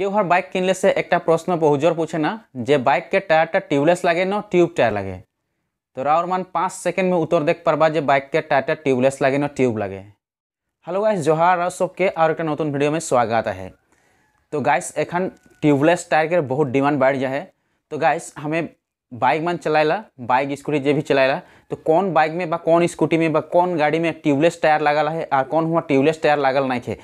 কেউ আর বাইক কিনলে সে प्रश्न बहुत जोर पूछे ना बाइक के टायर टा ट्यूबलेस लगे ना ट्यूब टायर लगे तो राउर मान पाँच सेकेंड में उत्तर देख पाबा जो बैक के टायर ट्यूबलेस लगे ना ट्यूब लगे हेलो गाइस जोहार और सबके और एक नतून भिडियो में स्वागत है तो गाइस एखन ट्यूबलेस टायर के बहुत डिमांड बढ़ जाए तो गाइस हमें बाइक मान चलाएला बाइक स्कूटी जो भी चलाएला तो कौन बाइक में बा कौन स्कूटी में बा कौन गाड़ी में ट्यूबलेस टायर लगल है और कौन हुआ ट्यूबलेस टायर लागल नहीं है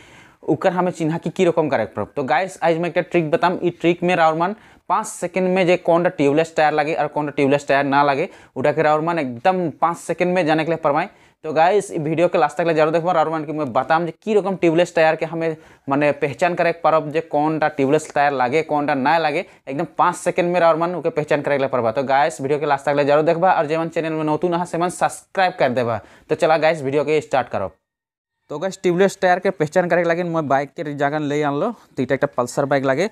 उकर हमें चिन्हा कि रकम करे पड़ब तो गाइस आज मैं एक ट्रिक बताम इ ट्रिक में राउरमान पाँच सेकेंड में जो कौन ट्यूबलेस टायर लगे और कौन ट्यूबलेस टायर ना लगे उठा के राउरमान एकदम पाँच सेकेंड में जाने के लिए परमाएँ तो गाइस वीडियो के लास्ट तक जरूर देखो राउरमान की मैं बताम कि रकम ट्यूबलेस टायर के हमें मैंने पहचान करे पर्व जो कौन ट्यूबलेस टायर लगे कौन ना लगे एकदम पाँच सेकेंड में राउरमान उसके पहचान करे लिए पड़बा तो गाइस वीडियो के लास्ट तक जरूर देखा और जेमन चैनल में नतून हाँ से सब्सक्राइब कर देवा तो चला गाइस वीडियो के स्टार्ट करो तो अगर ट्यूबलेस टायर के पहचान करे लगे मैं बाइक के जगह ले आनलो तो इटा एक पल्सर बाइक लगे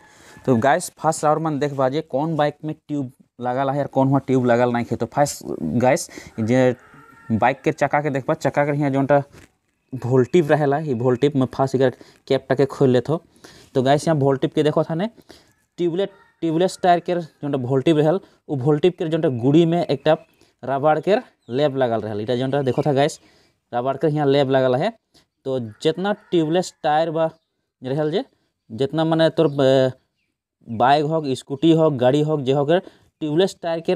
तो गाइस फर्स्ट राउंड में देख बाजे कौन बाइक में ट्यूब लगा है और कौन हुआ ट्यूब लगा नहीं है तो फर्स्ट गाइस जे बाइक के चक्का के देख पा चक्का के यहाँ जोटा वोल्टिप रहे वोल्टिप में फंस कर कैपटा के खोल लेते तो गाइस यहाँ वोल्टिप के देखो थाने ट्यूबलेट ट्यूबलेस टायर के जो वोल्टिप रहल वो वोल्टिप के जो गुड़ी में एक रबड़ के लेप लगल रहा इटा जो देखो था गाइस रबड़ के यहाँ लेब लगल है तो जितना ट्यूबलेस टायर बा रहल जे जितना मैंने तोर बाइक हो स्कूटी हो गाड़ी हो जे हो ट्यूबलेस टायर के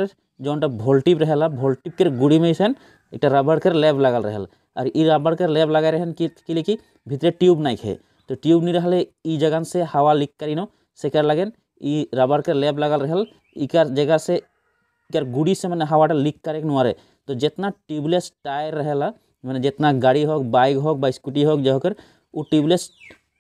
जोन भोल्टिप रहे भोल्टिप के गुड़ी में ऐसा एक रबड़ के लेब लगल रहल और इ रबड़ के लेब लगा रहे कि लिए कि भीतरे ट्यूब नहीं है तो ट्यूब नहीं रहल इ जगह से हवा लीक कर इनो से कर लगे इ रबड़ के लेब लगल रहल इकर जगह से इकर गुड़ी से मैंने हवा लीक करे नुआरे तो जितना ट्यूबलेस टायर रहेला मैंने जितना गाड़ी हो बाइक हो बा स्कूटी हो जो होकर वो ट्यूबलेस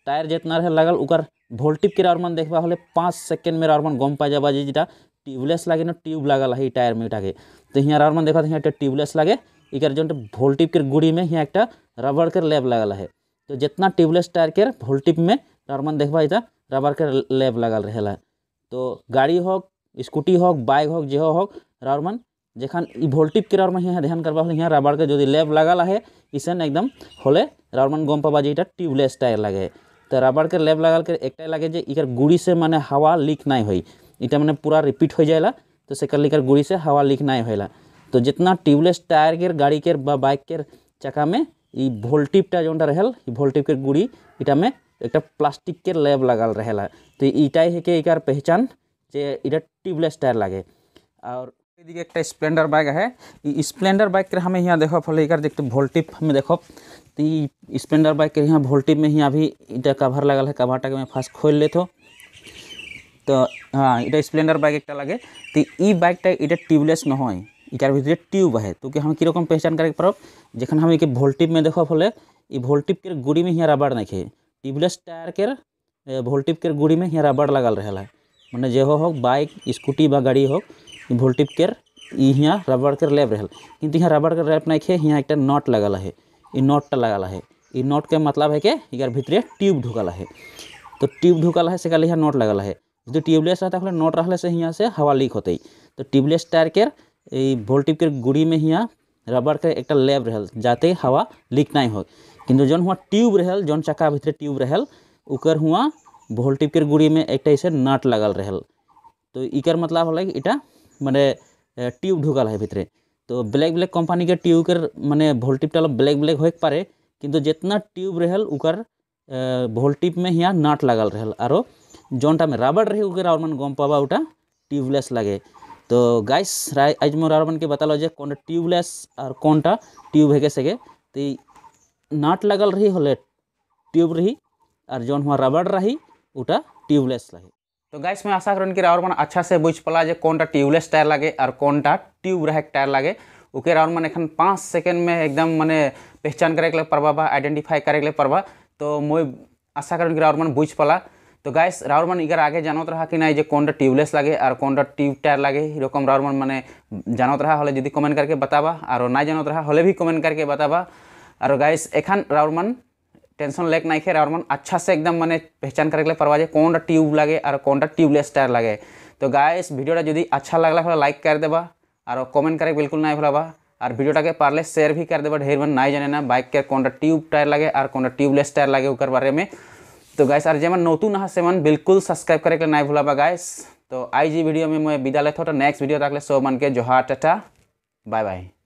टायर जितना रहे लगल उकर वोल्टिप के आरमन देखा हमें पाँच सेकेंड में राउंड गम पा जाबा जी ट्यूबलेस लगे ना ट्यूब लगल है टायर में उठा के तो हिंसा राउंड देखा एक ट्यूबलेस लगे इकर जो वोल्टिप के गुड़ी में हिंसा एक रबड़ के लेब लगल है तो जितना ट्यूबलेस टायर के वोल्टिप में राउंड देखा इतना रबड़ के लेब लगल रहे तो गाड़ी हो स्कूटी हो बाइक हो जो हो राउंड जखन भोल्टिप के रावर यहाँ ध्यान करवा यहाँ रबड़ के जो लेब लगाल है इसन एकदम हले रावर मन गम पाबा जीटा ट्यूबलेस टायर लगे तो रबड़ के लेब लगाल के एक लगे इकर गुड़ी से मैंने हवा लीक ना हो इटा मैंने पूरा रिपीट हो जाएगा तो से इकर गुड़ी से हवा लीक ना होला तो जितना ट्यूबलेस टायर के गाड़ी के बाइक के चक्का में भोल्टिपटा जो रहल भोल्टिप के गुड़ी इटा में एक प्लास्टिक के लेब लगाल रहे तो इटा है के इकर पहचान जे इटा ट्यूबलेस टायर लगे और देखिए एक स्प्लेंडर বাইক है स्प्लेंडर बाइक के हमें यहाँ देखो फल एक भोल्टिप में देखो तो स्प्लेंडर बाइक के यहाँ भोल्टिप में ही अभी इटा कवर लगल है कवर टाइम में फास्ट खोल ले तो, तो हाँ इटा स्प्लेंडर बाइक एक लगे तो इ बाइकटा तो इटा ट्यूबलेस नय इटार भर ट्यूब है तो हम कम पहचान करके पड़ब जखन हम एक भोल्टिप में देखो फल भोल्टिप के गुड़ी में यहाँ रबड़ नहीं ट्यूबलेस टायर के भोल्टिप के गुड़ी में यहाँ रबड़ लगल रहा है मैंने जो हो बाइक स्कूटी व गाड़ी हो भोल्टिप के केर यहाँ रबड़ के लैब रहल किंतु यहाँ रबड़ के लैब नहीं है यहाँ एक नट लगल है नट लगल है नट के मतलब है कि यार भितरे ट्यूब ढुकल है तो ट्यूब ढुकल है से यहाँ नट लगल है जो ट्यूबलेस रहता है नट रहा से यहाँ से हवा लीक होते तो ट्यूबलेस टायर के भोल्टिप के गुड़ी में यहाँ रबड़ के एक लैब रहल जाते हवा लीक नहीं हो किंतु जौन हुआ ट्यूब रहल जौन चक्का भीतर ट्यूब रहल उकर हुआ भोल्टिप के गुड़ी में एक ऐसे नट लगल रहल तो इकर मतलब होल इटा मैंने ट्यूब ঢোকাল है ভিতরে तो ব্ল্যাক ब्लैक कंपनी के ट्यूब कर मैंने वोल्टिप अलग ब्लैक ब्लैक हो पारे किंतु जितना ट्यूब रहल उकर वोल्टिप में यहाँ नाट लगल रहल आरो जोनटा में रबड़ रही उकर और मन गम पावा उटा ट्यूबलेस लगे तो गाइस आज मोर और मन के बतालो जे कौन ट्यूबलेस और कौनटा ट्यूब है सके तो नाट लगल रही होले ट्यूब रही और जोन हुआ रबड़ रही उटा ट्यूबलेस लगे तो गैस मैं आशा करूँ कि और मैं अच्छा से बुझ पाला जे कौन ट्यूबलेस टायर लगे और कौन ट्यूब रहेक टायर लगे ओके और मैं एखन पाँच सेकेंड में एकदम मैंने पहचान करे के लिए पड़वा आइडेंटिफाई करे के लिए पड़वा तो मैं आशा करूँ कि और मैं बुझ पाला तो गैस राउर मन इगर आगे जानत रहा कि ना जे कौन ट्यूबलेस लगे और कौन ट्यूब टायर लगे यकम राउर मन मैंने जानत रहा हमें जी कमेंट करके बताबा और ना जानत रहा हमें भी कमेंट करके बताबा और गैस एखान राउर मन टेंशन लेक नहीं खेर और मन अच्छा से एकदम मैंने पहचान करके परवा जाए कौन ट्यूब लगे और कौन ट्यूबलेस टायर लगे तो गाय इस भिडियो जो अच्छा लगला लाइक कर देवा और कमेंट करके बिल्कुल नहीं भूलबा और भिडियोटा के पार्ले शेयर भी कर देवा ढेर मन नहीं जाने ना बाइक के कौन ट्यूब टायर लगे और कौन ट्यूबलेस टायर लगे उकर बारे में तो गाइस और जेमन नतून हाँ से मन बिल्कुल सब्सक्राइब करके के नहीं भूलबा गाइस तो आई जी वीडियो में मैं विदा लेते नेक्स्ट वीडियो तक ले सो मन के जोहार टाटा बाय बाय